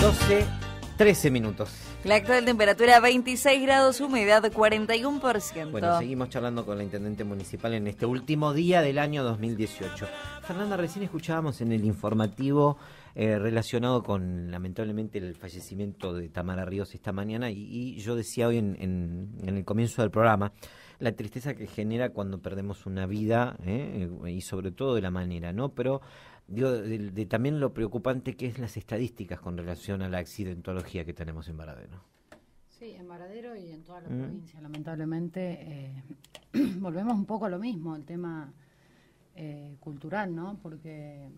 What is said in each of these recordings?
12, 13 minutos. La actual temperatura 26 grados, humedad 41%. Bueno, seguimos charlando con la intendente municipal en este último día del año 2018. Fernanda, recién escuchábamos en el informativo eh, relacionado con lamentablemente el fallecimiento de Tamara Ríos esta mañana y, yo decía hoy en, el comienzo del programa la tristeza que genera cuando perdemos una vida eh, y sobre todo de la manera, ¿no? Pero digo, de, también lo preocupante que es las estadísticas con relación a la accidentología que tenemos en Varadero. Sí, en Varadero y en toda la mm. provincia, lamentablemente. Eh, volvemos un poco a lo mismo, el tema eh, cultural, ¿no? Porque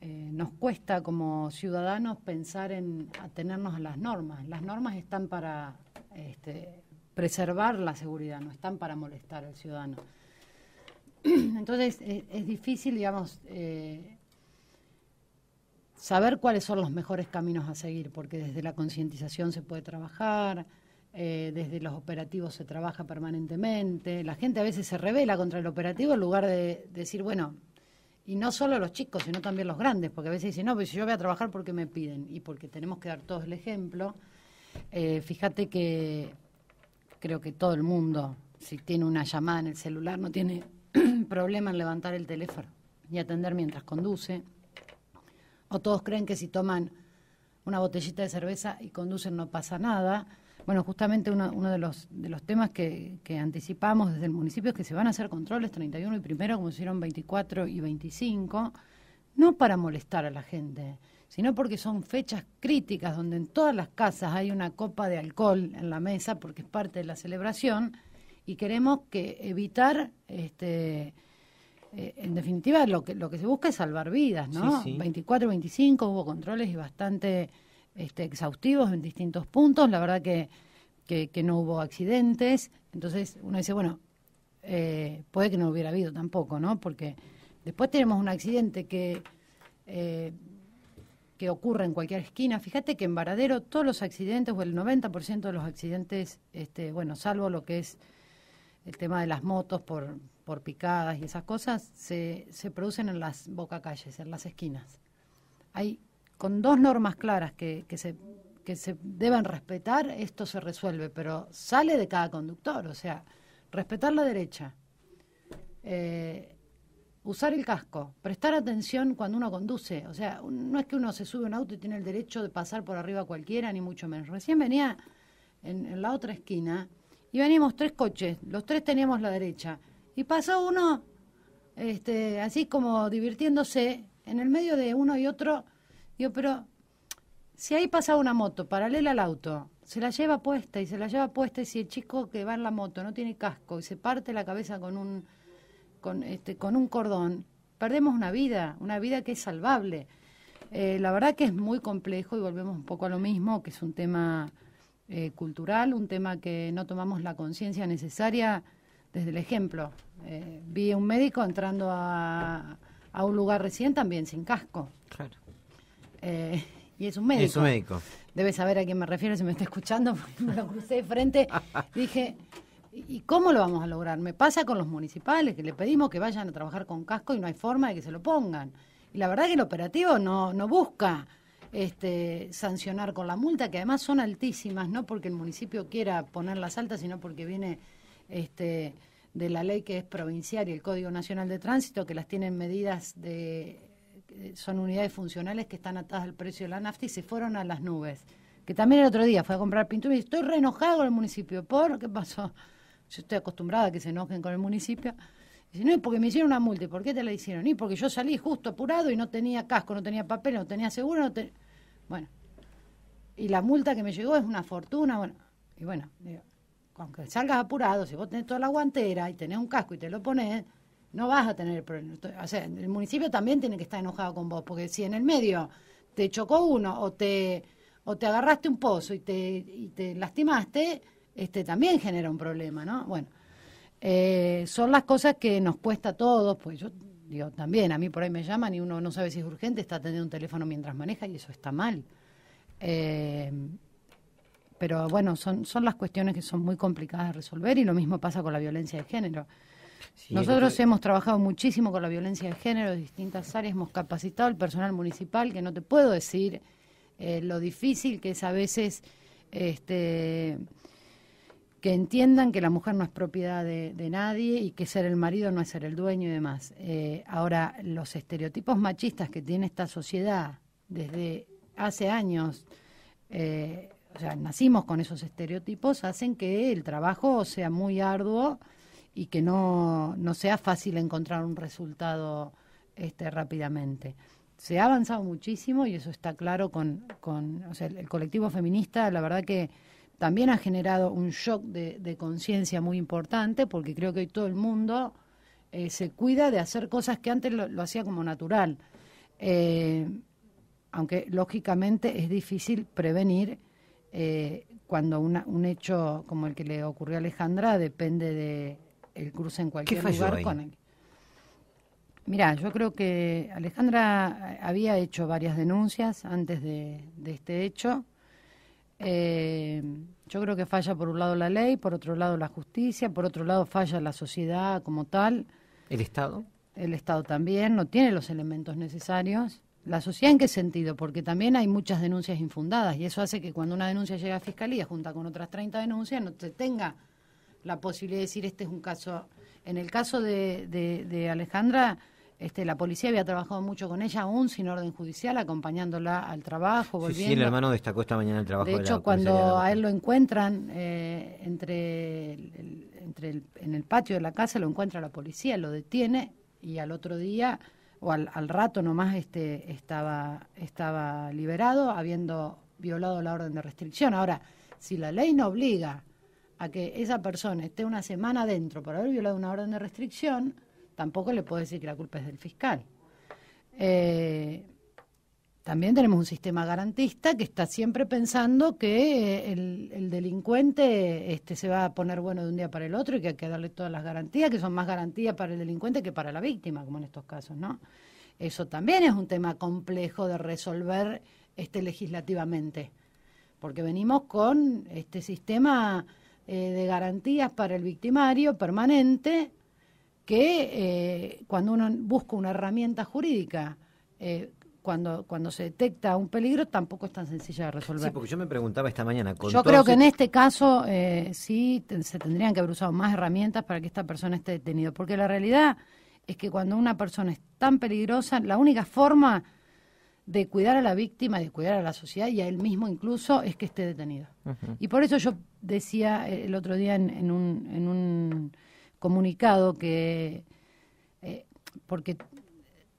eh, nos cuesta como ciudadanos pensar en atenernos a las normas. Las normas están para este, preservar la seguridad, no están para molestar al ciudadano. Entonces e, es, difícil, digamos, eh, saber cuáles son los mejores caminos a seguir, porque desde la concientización se puede trabajar, eh, desde los operativos se trabaja permanentemente, la gente a veces se revela contra el operativo en lugar de, decir, bueno, y no solo los chicos, sino también los grandes, porque a veces dicen, no, pues yo voy a trabajar porque me piden y porque tenemos que dar todos el ejemplo. Eh, fíjate que creo que todo el mundo, si tiene una llamada en el celular, no tiene problema en levantar el teléfono y atender mientras conduce. O todos creen que si toman una botellita de cerveza y conducen no pasa nada. Bueno, justamente uno, de, los, de los temas que, anticipamos desde el municipio es que se van a hacer controles 31 y primero, como hicieron 24 y 25, no para molestar a la gente, sino porque son fechas críticas donde en todas las casas hay una copa de alcohol en la mesa porque es parte de la celebración y queremos que evitar este eh, en definitiva lo que lo que se busca es salvar vidas no 24 25 hubo controles y bastante este, exhaustivos en distintos puntos la verdad que, no hubo accidentes entonces uno dice bueno eh, puede que no hubiera habido tampoco no porque después tenemos un accidente que eh, que ocurre en cualquier esquina. Fíjate que en Varadero todos los accidentes, o el 90% de los accidentes, este, bueno, salvo lo que es el tema de las motos por, por picadas y esas cosas, se, se producen en las bocacalles, en las esquinas. Hay con dos normas claras que, que, se, que se deben respetar, esto se resuelve, pero sale de cada conductor, o sea, respetar la derecha, eh, usar el casco, prestar atención cuando uno conduce, o sea, no es que uno se sube a un auto y tiene el derecho de pasar por arriba cualquiera, ni mucho menos. Recién venía en la otra esquina y venimos tres coches, los tres teníamos la derecha. Y pasó uno, este, así como divirtiéndose, en el medio de uno y otro, digo, pero si ahí pasa una moto paralela al auto, se la lleva puesta y se la lleva puesta, y si el chico que va en la moto no tiene casco y se parte la cabeza con un, con, este, con un cordón, perdemos una vida, una vida que es salvable. Eh, la verdad que es muy complejo y volvemos un poco a lo mismo, que es un tema eh, cultural, un tema que no tomamos la conciencia necesaria desde el ejemplo. Eh, vi un médico entrando a, un lugar recién también sin casco. Claro. Eh, y es un médico. Es un médico. Debe saber a quién me refiero si me está escuchando, porque me lo crucé de frente. Dije, ¿y cómo lo vamos a lograr? Me pasa con los municipales, que le pedimos que vayan a trabajar con casco y no hay forma de que se lo pongan. Y la verdad que el operativo no, no busca este, sancionar con la multa, que además son altísimas, no porque el municipio quiera ponerlas altas, sino porque viene este, de la ley que es provincial y el Código Nacional de Tránsito, que las tienen medidas de... son unidades funcionales que están atadas al precio de la nafta y se fueron a las nubes. Que también el otro día fue a comprar pintura y estoy re con el municipio. ¿Por qué pasó? Yo estoy acostumbrada a que se enojen con el municipio. Dice, no, porque me hicieron una multa. ¿Y por qué te la hicieron? Y porque yo salí justo apurado y no tenía casco, no tenía papel, no tenía seguro, no Bueno. Y la multa que me llegó es una fortuna, bueno. Y bueno, aunque salgas apurado, si vos tenés toda la guantera y tenés un casco y te lo pones, no vas a tener problema. O sea, el municipio también tiene que estar enojado con vos, porque si en el medio te chocó uno o te, o te agarraste un pozo y te, y te lastimaste, este también genera un problema, ¿no? Bueno, eh, son las cosas que nos cuesta a todos, pues yo digo, también a mí por ahí me llaman y uno no sabe si es urgente, está atendiendo un teléfono mientras maneja y eso está mal. Eh, pero bueno, son, son las cuestiones que son muy complicadas de resolver y lo mismo pasa con la violencia de género. Nosotros hemos trabajado muchísimo con la violencia de género en distintas áreas, hemos capacitado al personal municipal, que no te puedo decir eh, lo difícil que es a veces este, que entiendan que la mujer no es propiedad de, nadie y que ser el marido no es ser el dueño y demás. Eh, ahora, los estereotipos machistas que tiene esta sociedad desde hace años, eh, o sea, nacimos con esos estereotipos, hacen que el trabajo sea muy arduo y que no, no sea fácil encontrar un resultado este, rápidamente se ha avanzado muchísimo y eso está claro con, con o sea, el, colectivo feminista, la verdad que también ha generado un shock de, conciencia muy importante, porque creo que hoy todo el mundo eh, se cuida de hacer cosas que antes lo, hacía como natural. Eh, aunque lógicamente es difícil prevenir eh, cuando un hecho como el que le ocurrió a Alejandra depende de el cruce en cualquier lugar con él. Mira, yo creo que Alejandra había hecho varias denuncias antes de este hecho. Eh, yo creo que falla por un lado la ley, por otro lado la justicia, por otro lado falla la sociedad como tal. ¿El Estado? El Estado también no tiene los elementos necesarios. ¿La sociedad en qué sentido? Porque también hay muchas denuncias infundadas y eso hace que cuando una denuncia llega a Fiscalía junta con otras 30 denuncias no se tenga la posibilidad de decir este es un caso. En el caso de, de Alejandra este, la policía había trabajado mucho con ella, aún sin orden judicial, acompañándola al trabajo. Volviendo. Sí, el hermano destacó esta mañana el trabajo. De hecho, de cuando a él lo encuentran eh, entre, entre en el patio de la casa, lo encuentra la policía, lo detiene y al otro día o al, al rato nomás este, estaba, estaba liberado, habiendo violado la orden de restricción. Ahora, si la ley no obliga a que esa persona esté una semana dentro por haber violado una orden de restricción, Tampoco le puedo decir que la culpa es del fiscal. Eh, también tenemos un sistema garantista que está siempre pensando que eh, el, delincuente este, se va a poner bueno de un día para el otro y que hay que darle todas las garantías, que son más garantías para el delincuente que para la víctima, como en estos casos, ¿no? Eso también es un tema complejo de resolver este, legislativamente, porque venimos con este sistema eh, de garantías para el victimario permanente que eh, cuando uno busca una herramienta jurídica, eh, cuando, cuando se detecta un peligro, tampoco es tan sencilla de resolver. Sí, porque yo me preguntaba esta mañana. yo creo que en este caso eh, sí se tendrían que haber usado más herramientas para que esta persona esté detenida, porque la realidad es que cuando una persona es tan peligrosa, la única forma de cuidar a la víctima, de cuidar a la sociedad y a él mismo incluso, es que esté detenido. Y por eso yo decía eh, el otro día En un comunicado que, eh, porque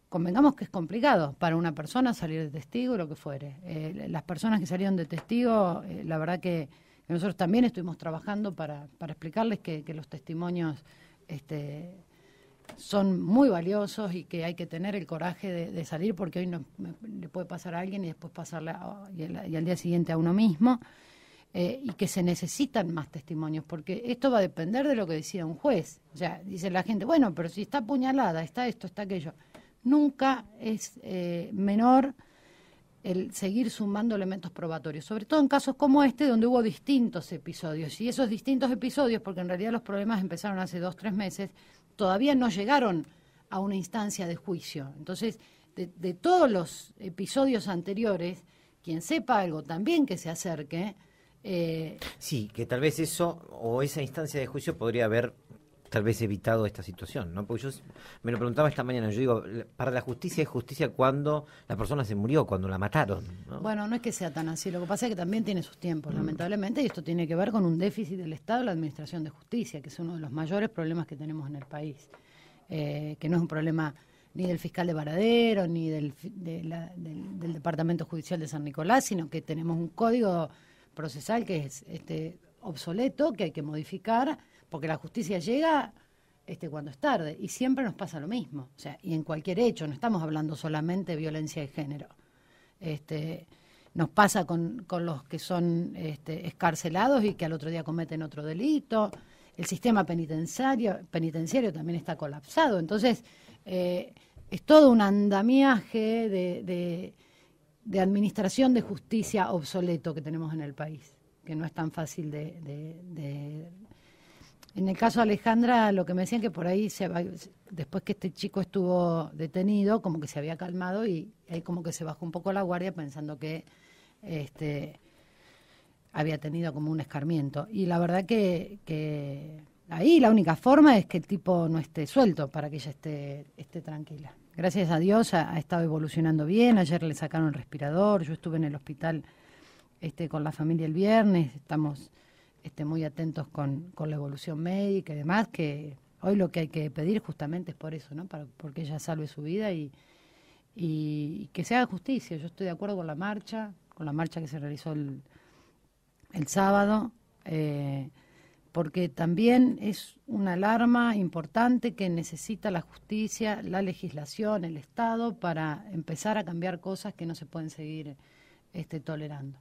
convengamos que es complicado para una persona salir de testigo lo que fuere. Eh, las personas que salieron de testigo, eh, la verdad que, nosotros también estuvimos trabajando para, explicarles que, los testimonios este, son muy valiosos y que hay que tener el coraje de, salir porque hoy no, le puede pasar a alguien y después pasarle y al día siguiente a uno mismo. Eh, y que se necesitan más testimonios, porque esto va a depender de lo que decida un juez. O dice la gente, bueno, pero si está apuñalada, está esto, está aquello. Nunca es eh, menor el seguir sumando elementos probatorios, sobre todo en casos como este, donde hubo distintos episodios. Y esos distintos episodios, porque en realidad los problemas empezaron hace dos, tres meses, todavía no llegaron a una instancia de juicio. Entonces, de todos los episodios anteriores, quien sepa algo también que se acerque, eh, sí, que tal vez eso o esa instancia de juicio podría haber tal vez evitado esta situación, ¿no? Porque yo me lo preguntaba esta mañana, yo digo, para la justicia es justicia cuando la persona se murió, cuando la mataron. Bueno, no es que sea tan así, lo que pasa es que también tiene sus tiempos, mm. lamentablemente, y esto tiene que ver con un déficit del Estado, la Administración de Justicia, que es uno de los mayores problemas que tenemos en el país, eh, que no es un problema ni del fiscal de Varadero, ni del, del, del Departamento Judicial de San Nicolás, sino que tenemos un código procesal que es este, obsoleto, que hay que modificar, porque la justicia llega este, cuando es tarde y siempre nos pasa lo mismo, o sea, y en cualquier hecho, no estamos hablando solamente de violencia de género. Este, nos pasa con, los que son este, escarcelados y que al otro día cometen otro delito. El sistema penitenciario, penitenciario también está colapsado. Entonces, eh, es todo un andamiaje de de administración de justicia obsoleto que tenemos en el país, que no es tan fácil de, En el caso de Alejandra, lo que me decían que por ahí, se después que este chico estuvo detenido, como que se había calmado y ahí como que se bajó un poco la guardia pensando que este, había tenido como un escarmiento. Y la verdad que, que ahí la única forma es que el tipo no esté suelto para que ella esté, esté tranquila gracias a Dios ha, estado evolucionando bien. Ayer le sacaron el respirador, yo estuve en el hospital este, con la familia el viernes, estamos este, muy atentos con, la evolución médica y demás, que hoy lo que hay que pedir justamente es por eso, ¿no? Para, porque ella salve su vida y, que se haga justicia. Yo estoy de acuerdo con la marcha, con la marcha que se realizó el, sábado. Eh, porque también es una alarma importante que necesita la justicia, la legislación, el Estado, para empezar a cambiar cosas que no se pueden seguir este, tolerando.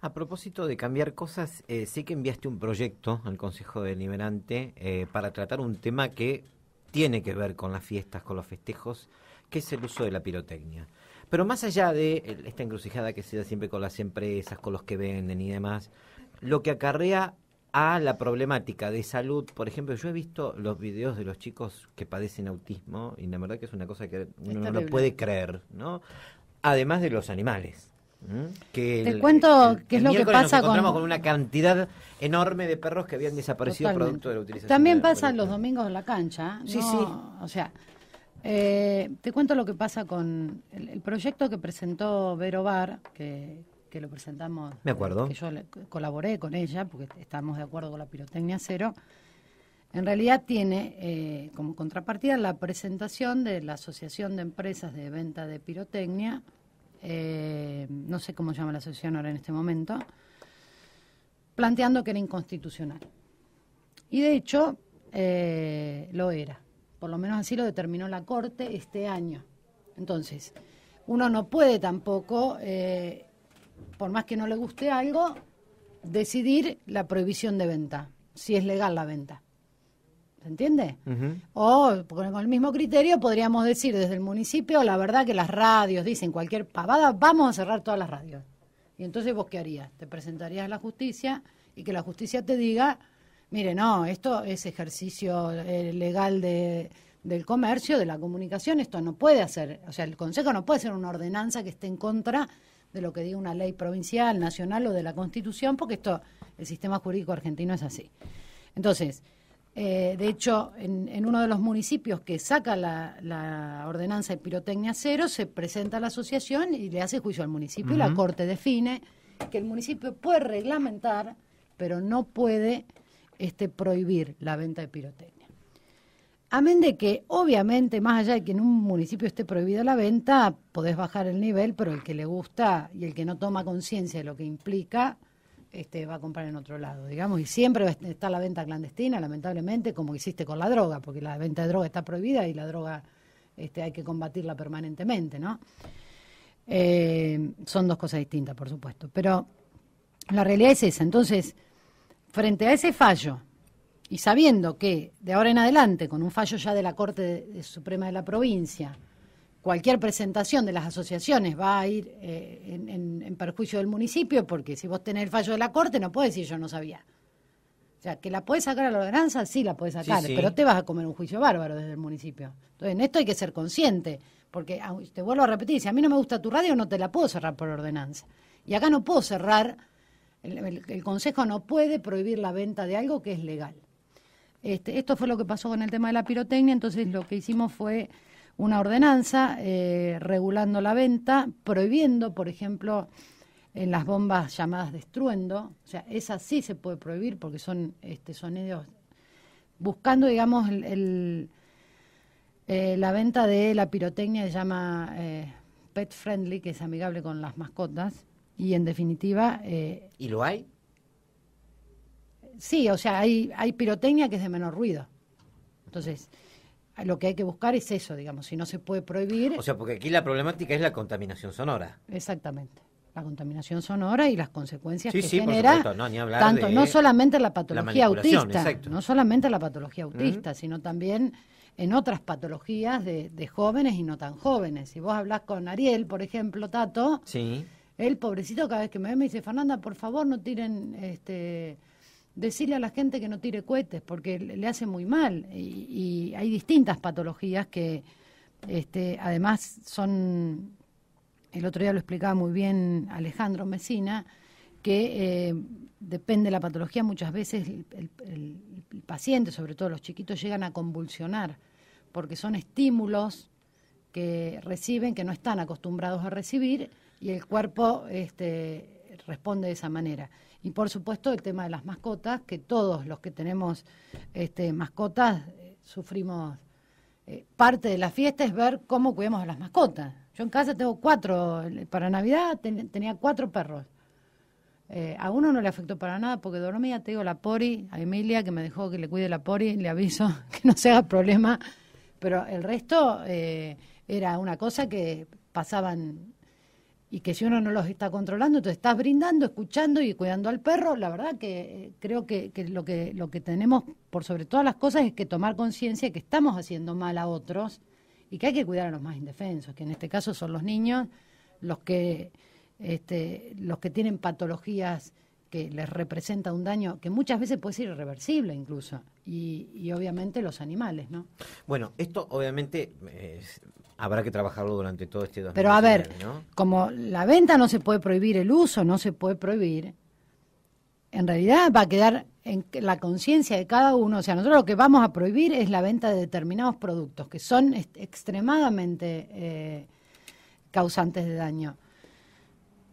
A propósito de cambiar cosas, eh, sé que enviaste un proyecto al Consejo Deliberante eh, para tratar un tema que tiene que ver con las fiestas, con los festejos, que es el uso de la pirotecnia. Pero más allá de esta encrucijada que se da siempre con las empresas, con los que venden y demás, lo que acarrea a la problemática de salud. Por ejemplo, yo he visto los videos de los chicos que padecen autismo y la verdad que es una cosa que uno no lo puede creer, ¿no? Además de los animales. Que Te cuento qué es lo que pasa nos encontramos con... una cantidad enorme de perros que habían desaparecido producto de la utilización. También pasan los domingos en la cancha. ¿eh? Sí, sí. O sea, eh, te cuento lo que pasa con el, el proyecto que presentó Vero Bar, que, que lo presentamos. Me acuerdo. Que yo colaboré con ella, porque estamos de acuerdo con la pirotecnia cero. En realidad tiene eh, como contrapartida la presentación de la Asociación de Empresas de Venta de Pirotecnia, eh, no sé cómo llama la asociación ahora en este momento, planteando que era inconstitucional. Y de hecho eh, lo era, por lo menos así lo determinó la Corte este año. Entonces, uno no puede tampoco por más que no le guste algo, decidir la prohibición de venta, si es legal la venta. ¿Se entiende? O con el mismo criterio podríamos decir desde el municipio, la verdad que las radios dicen cualquier pavada, vamos a cerrar todas las radios. Y entonces vos qué harías? Te presentarías a la justicia y que la justicia te diga, mire, no, esto es ejercicio eh, legal del comercio, de la comunicación, esto no puede hacer, o sea, el Consejo no puede hacer una ordenanza que esté en contra de lo que diga una ley provincial, nacional o de la Constitución, porque esto, el sistema jurídico argentino es así. Entonces, eh, de hecho, en, uno de los municipios que saca la, ordenanza de pirotecnia cero, se presenta a la asociación y le hace juicio al municipio. y La Corte define que el municipio puede reglamentar, pero no puede este, prohibir la venta de pirotecnia. Amén de que, obviamente, más allá de que en un municipio esté prohibida la venta, podés bajar el nivel, pero el que le gusta y el que no toma conciencia de lo que implica, este, va a comprar en otro lado, digamos. Y siempre está la venta clandestina, lamentablemente, como hiciste con la droga, porque la venta de droga está prohibida y la droga este, hay que combatirla permanentemente, ¿no? Eh, son dos cosas distintas, por supuesto. Pero la realidad es esa. Entonces, frente a ese fallo, y sabiendo que de ahora en adelante, con un fallo ya de la Corte Suprema de la provincia, cualquier presentación de las asociaciones va a ir eh, en, perjuicio del municipio, porque si vos tenés el fallo de la Corte no puedes decir yo no sabía. O sea, que la puedes sacar a la ordenanza, sí la puedes sacar, pero te vas a comer un juicio bárbaro desde el municipio. Entonces, en esto hay que ser consciente, porque ah, te vuelvo a repetir, si a mí no me gusta tu radio, no te la puedo cerrar por ordenanza. Y acá no puedo cerrar, el Consejo no puede prohibir la venta de algo que es legal. Este, esto fue lo que pasó con el tema de la pirotecnia, entonces lo que hicimos fue una ordenanza eh, regulando la venta, prohibiendo, por ejemplo, en las bombas llamadas destruendo, o sea, esas sí se puede prohibir porque son este, sonidos, buscando, digamos, el, eh, la venta de la pirotecnia se llama eh, pet friendly, que es amigable con las mascotas, y en definitiva... ¿Y lo hay? sí, o sea, hay, hay pirotecnia que es de menor ruido. Entonces, lo que hay que buscar es eso, digamos, si no se puede prohibir. O sea, porque aquí la problemática es la contaminación sonora. Exactamente. La contaminación sonora y las consecuencias que genera no, tanto no solamente la patología autista, no solamente la patología autista, sino también en otras patologías de, de, jóvenes y no tan jóvenes. Si vos hablas con Ariel, por ejemplo, Tato, sí. el pobrecito cada vez que me ve me dice, Fernanda, por favor no tiren este, decirle a la gente que no tire cohetes porque le hace muy mal y, hay distintas patologías que este, además son, el otro día lo explicaba muy bien Alejandro Mesina, que eh, depende de la patología, muchas veces el, paciente, sobre todo los chiquitos, llegan a convulsionar porque son estímulos que reciben, que no están acostumbrados a recibir y el cuerpo este, responde de esa manera. Y por supuesto el tema de las mascotas, que todos los que tenemos este, mascotas eh, sufrimos eh, parte de la fiesta, es ver cómo cuidamos a las mascotas. Yo en casa tengo cuatro, eh, para Navidad tenía cuatro perros. a uno no le afectó para nada porque dormía, te digo, la Pori, a Emilia, que me dejó que le cuide la Pori, le aviso que no se haga problema, pero el resto era una cosa que pasaban y que si uno no los está controlando, entonces estás brindando, escuchando y cuidando al perro. La verdad que eh, creo que, lo que lo que tenemos por sobre todas las cosas es que tomar conciencia que estamos haciendo mal a otros y que hay que cuidar a los más indefensos, que en este caso son los niños, los que este, los que tienen patologías que les representa un daño que muchas veces puede ser irreversible incluso, y, y obviamente los animales, ¿no? Bueno, esto obviamente eh, habrá que trabajarlo durante todo este 2019. Pero a ver, como la venta no se puede prohibir, el uso no se puede prohibir, en realidad va a quedar en la conciencia de cada uno. O sea, nosotros lo que vamos a prohibir es la venta de determinados productos que son extremadamente eh, causantes de daño.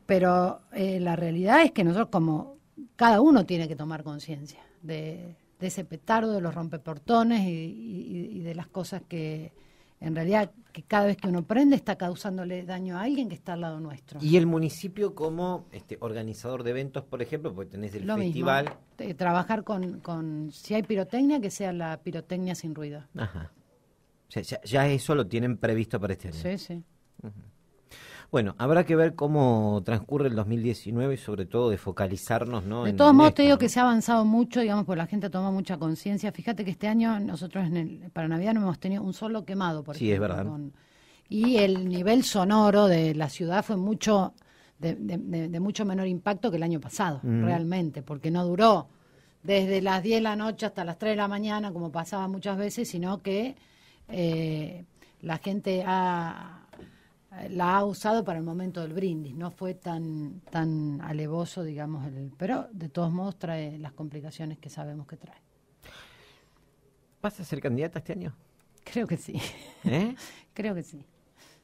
Pero eh, la realidad es que nosotros como cada uno tiene que tomar conciencia de, ese petardo, de los rompeportones y de las cosas que, en realidad que cada vez que uno prende está causándole daño a alguien que está al lado nuestro. Y el municipio como este, organizador de eventos, por ejemplo, porque tenés el festival. Mismo. Eh, trabajar con, con, si hay pirotecnia, que sea la pirotecnia sin ruido. Ajá. O sea, ya, eso lo tienen previsto para este año. Sí, sí. Bueno, habrá que ver cómo transcurre el 2019 y sobre todo de focalizarnos, ¿no? De todos modos, te digo que se ha avanzado mucho, digamos, porque la gente ha tomado mucha conciencia. Fíjate que este año nosotros en el, para Navidad no hemos tenido un solo quemado, por Sí, es verdad. y el nivel sonoro de la ciudad fue mucho de, mucho menor impacto que el año pasado, realmente, porque no duró desde las 10 de la noche hasta las 3 de la mañana, como pasaba muchas veces, sino que eh, la gente ha, la ha usado para el momento del brindis, no fue tan, tan alevoso, digamos, el, pero de todos modos trae las complicaciones que sabemos que trae. ¿Vas a ser candidata este año? Creo que sí. ¿Eh? Creo que sí.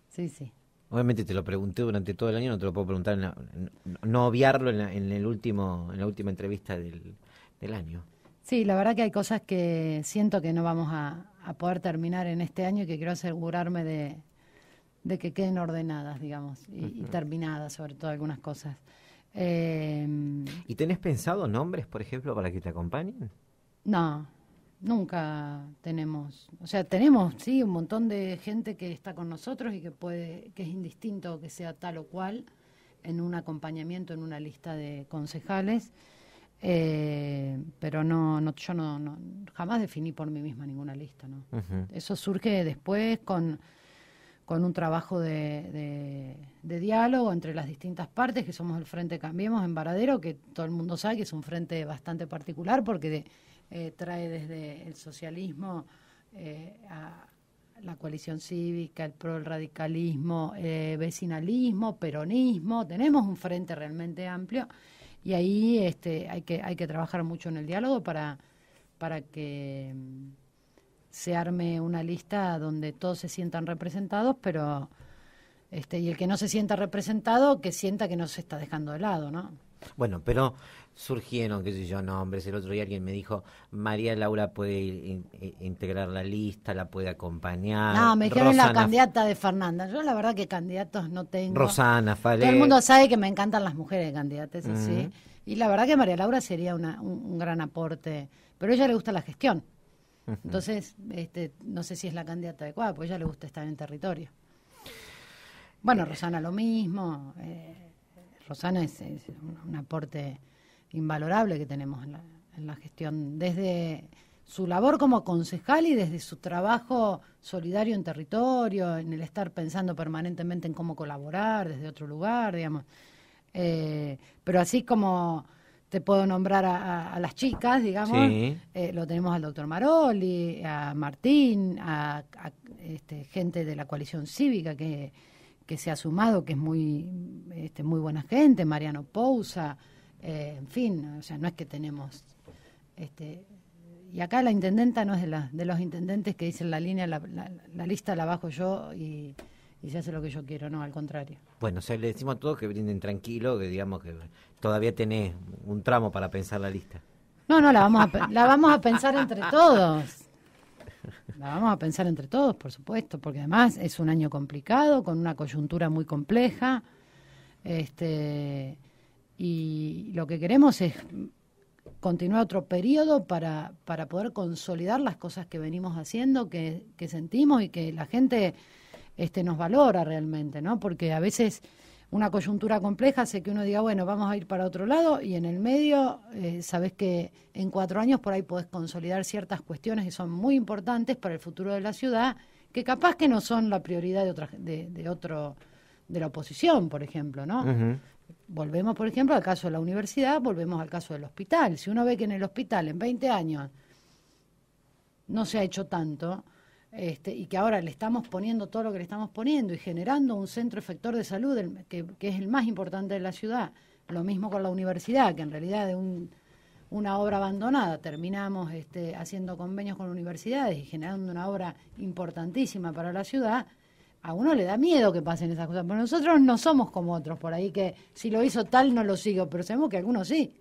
Sí, sí. Obviamente te lo pregunté durante todo el año, no te lo puedo preguntar, no obviarlo en, la, el último, en la última entrevista del, año. Sí, la verdad que hay cosas que siento que no vamos a poder terminar en este año y que quiero asegurarme de, de que queden ordenadas, digamos, y, terminadas, sobre todo algunas cosas. Em, ¿Y tenés pensado nombres, por ejemplo, para que te acompañen? No, nunca tenemos. O sea, tenemos, sí, un montón de gente que está con nosotros y que puede, que es indistinto que sea tal o cual en un acompañamiento, en una lista de concejales. Eh, pero no, no yo no, jamás definí por mí misma ninguna lista, ¿no? Eso surge después con con un trabajo de, diálogo entre las distintas partes, que somos el Frente Cambiemos en Varadero, que todo el mundo sabe que es un frente bastante particular porque eh, trae desde el socialismo eh, a la coalición cívica, el pro, el radicalismo, eh, vecinalismo, peronismo, tenemos un frente realmente amplio y ahí este, hay, que, hay que trabajar mucho en el diálogo para, para que se arme una lista donde todos se sientan representados, pero este, y el que no se sienta representado, que sienta que no se está dejando de lado, ¿no? Bueno, pero surgieron, qué sé yo, nombres. El otro día alguien me dijo, María Laura puede integrar la lista, la puede acompañar. No, me dijeron la candidata de Fernanda. Yo la verdad que candidatos no tengo. Rosana, Fale Todo el mundo sabe que me encantan las mujeres candidatas, sí. Y la verdad que María Laura sería una, un, un gran aporte. Pero a ella le gusta la gestión. Entonces, este, no sé si es la candidata adecuada, porque ella le gusta estar en territorio. Bueno, eh, Rosana lo mismo. Eh, Rosana es, un, aporte invalorable que tenemos en la, gestión, desde su labor como concejal y desde su trabajo solidario en territorio, en el estar pensando permanentemente en cómo colaborar desde otro lugar, digamos. Eh, pero así como te puedo nombrar a, las chicas, digamos. Eh, lo tenemos al doctor Maroli, a Martín, a, este, gente de la coalición cívica que, se ha sumado, que es muy, este, muy buena gente, Mariano Pousa, eh, en fin, o sea, no es que tenemos... Este, y acá la intendenta no es de, de los intendentes que dicen la línea, la, la lista la bajo yo y y se hace lo que yo quiero, no, al contrario. Bueno, o le decimos a todos que brinden tranquilo, que digamos que todavía tenés un tramo para pensar la lista. No, no, la vamos a, la vamos a pensar entre todos. La vamos a pensar entre todos, por supuesto, porque además es un año complicado, con una coyuntura muy compleja. Este, y lo que queremos es continuar otro periodo para, para poder consolidar las cosas que venimos haciendo, que sentimos y que la gente este, nos valora realmente, ¿no? Porque a veces una coyuntura compleja hace que uno diga, bueno, vamos a ir para otro lado y en el medio eh, sabes que en cuatro años por ahí podés consolidar ciertas cuestiones que son muy importantes para el futuro de la ciudad, que capaz que no son la prioridad de, otra, de, otro de la oposición, por ejemplo, ¿no? Volvemos, por ejemplo, al caso de la universidad, volvemos al caso del hospital. Si uno ve que en el hospital en 20 años no se ha hecho tanto, este, y que ahora le estamos poniendo todo lo que le estamos poniendo y generando un centro efector de salud que, es el más importante de la ciudad. Lo mismo con la universidad, que en realidad es un, una obra abandonada. Terminamos este, haciendo convenios con universidades y generando una obra importantísima para la ciudad. A uno le da miedo que pasen esas cosas, pero nosotros no somos como otros por ahí que si lo hizo tal no lo sigo, pero sabemos que algunos sí.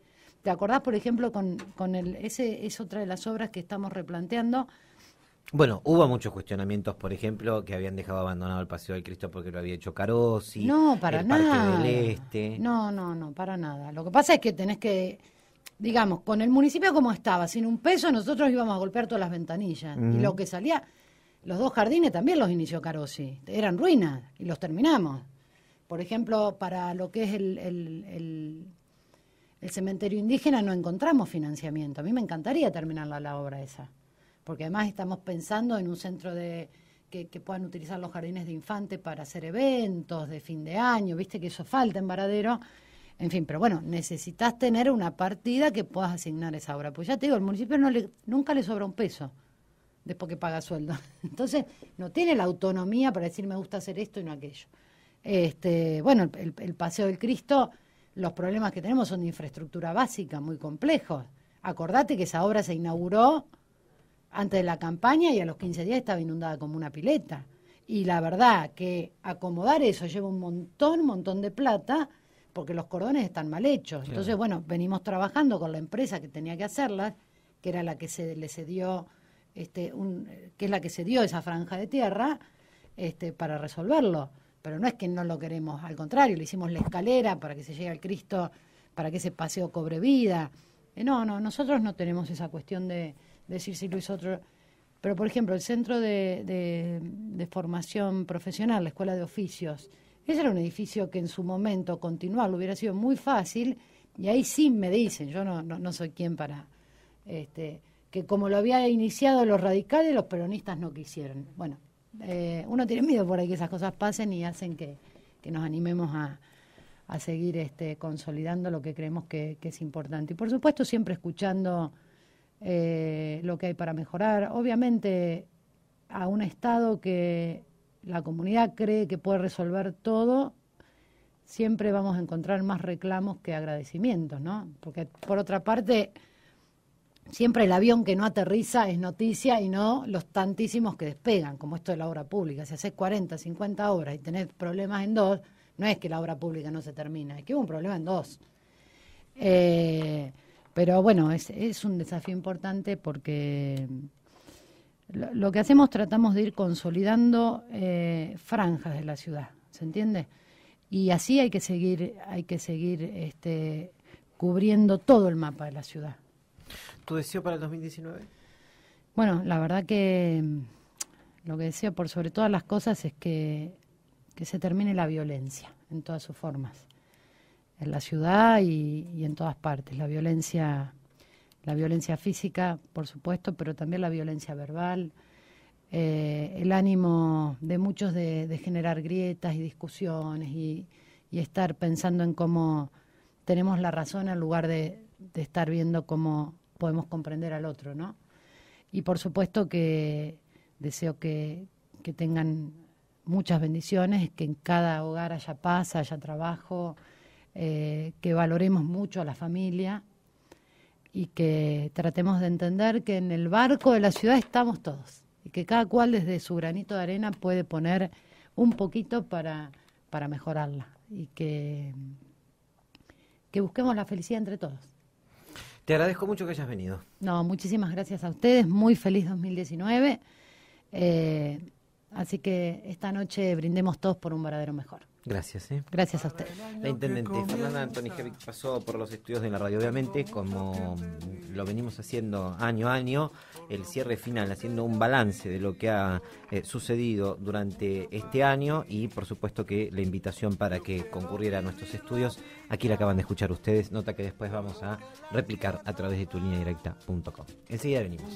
¿Te acordás, por ejemplo, con, con el, ese es otra de las obras que estamos replanteando? Bueno, hubo muchos cuestionamientos, por ejemplo, que habían dejado abandonado el Paseo del Cristo porque lo había hecho Carosi. No, para el nada. Parque del Este. No, no, no, para nada. Lo que pasa es que tenés que, digamos, con el municipio como estaba, sin un peso, nosotros íbamos a golpear todas las ventanillas. Y lo que salía, los dos jardines también los inició Carosi. Eran ruinas y los terminamos. Por ejemplo, para lo que es el, el, cementerio indígena no encontramos financiamiento. A mí me encantaría terminar la obra esa porque además estamos pensando en un centro de que, puedan utilizar los jardines de infante para hacer eventos de fin de año, viste que eso falta en Varadero. En fin, pero bueno, necesitas tener una partida que puedas asignar esa obra. Pues ya te digo, el municipio no le, nunca le sobra un peso después que paga sueldo. Entonces, no tiene la autonomía para decir me gusta hacer esto y no aquello. Este, bueno, el, el Paseo del Cristo, los problemas que tenemos son de infraestructura básica, muy complejos. Acordate que esa obra se inauguró antes de la campaña y a los 15 días estaba inundada como una pileta. Y la verdad que acomodar eso lleva un montón, montón de plata porque los cordones están mal hechos. Entonces, bueno, venimos trabajando con la empresa que tenía que hacerla, que era la que se le cedió, este, un, que es la que se dio esa franja de tierra, este, para resolverlo. Pero no es que no lo queremos, al contrario, le hicimos la escalera para que se llegue al Cristo, para que ese paseo cobre vida. Eh, no, no, nosotros no tenemos esa cuestión de, decir si lo otro. Pero, por ejemplo, el Centro de, Formación Profesional, la Escuela de Oficios, ese era un edificio que en su momento continuarlo hubiera sido muy fácil, y ahí sí me dicen, yo no, soy quien para. Este, que como lo había iniciado los radicales, los peronistas no quisieron. Bueno, eh, uno tiene miedo por ahí que esas cosas pasen y hacen que, nos animemos a, a seguir este, consolidando lo que creemos que, es importante. Y por supuesto, siempre escuchando eh, lo que hay para mejorar. Obviamente, a un Estado que la comunidad cree que puede resolver todo, siempre vamos a encontrar más reclamos que agradecimientos, ¿no? Porque, por otra parte, siempre el avión que no aterriza es noticia y no los tantísimos que despegan, como esto de la obra pública. Si haces 40, 50 horas y tenés problemas en dos, no es que la obra pública no se termina, es que hubo un problema en dos. Eh, pero bueno, es, es un desafío importante porque lo, que hacemos tratamos de ir consolidando eh, franjas de la ciudad, ¿se entiende? Y así hay que seguir, hay que seguir este, cubriendo todo el mapa de la ciudad. ¿Tu deseo para el 2019? Bueno, la verdad que mm, lo que deseo por sobre todas las cosas es que se termine la violencia en todas sus formas en la ciudad y, en todas partes. La violencia, la violencia física, por supuesto, pero también la violencia verbal, eh, el ánimo de muchos de, generar grietas y discusiones y, estar pensando en cómo tenemos la razón en lugar de, estar viendo cómo podemos comprender al otro, ¿no? Y por supuesto que deseo que, que tengan muchas bendiciones, que en cada hogar haya paz, haya trabajo, eh, que valoremos mucho a la familia y que tratemos de entender que en el barco de la ciudad estamos todos y que cada cual desde su granito de arena puede poner un poquito para, para mejorarla y que, que busquemos la felicidad entre todos. Te agradezco mucho que hayas venido. No, muchísimas gracias a ustedes, muy feliz 2019. Eh, así que esta noche brindemos todos por un verdadero mejor. Gracias, ¿eh? Gracias a usted. La intendente Fernanda Antonijevic pasó por los estudios de la radio, obviamente, como lo venimos haciendo año a año, el cierre final, haciendo un balance de lo que ha eh, sucedido durante este año y, por supuesto, que la invitación para que concurriera a nuestros estudios, aquí la acaban de escuchar ustedes. Nota que después vamos a replicar a través de tu línea directa.com. Enseguida venimos.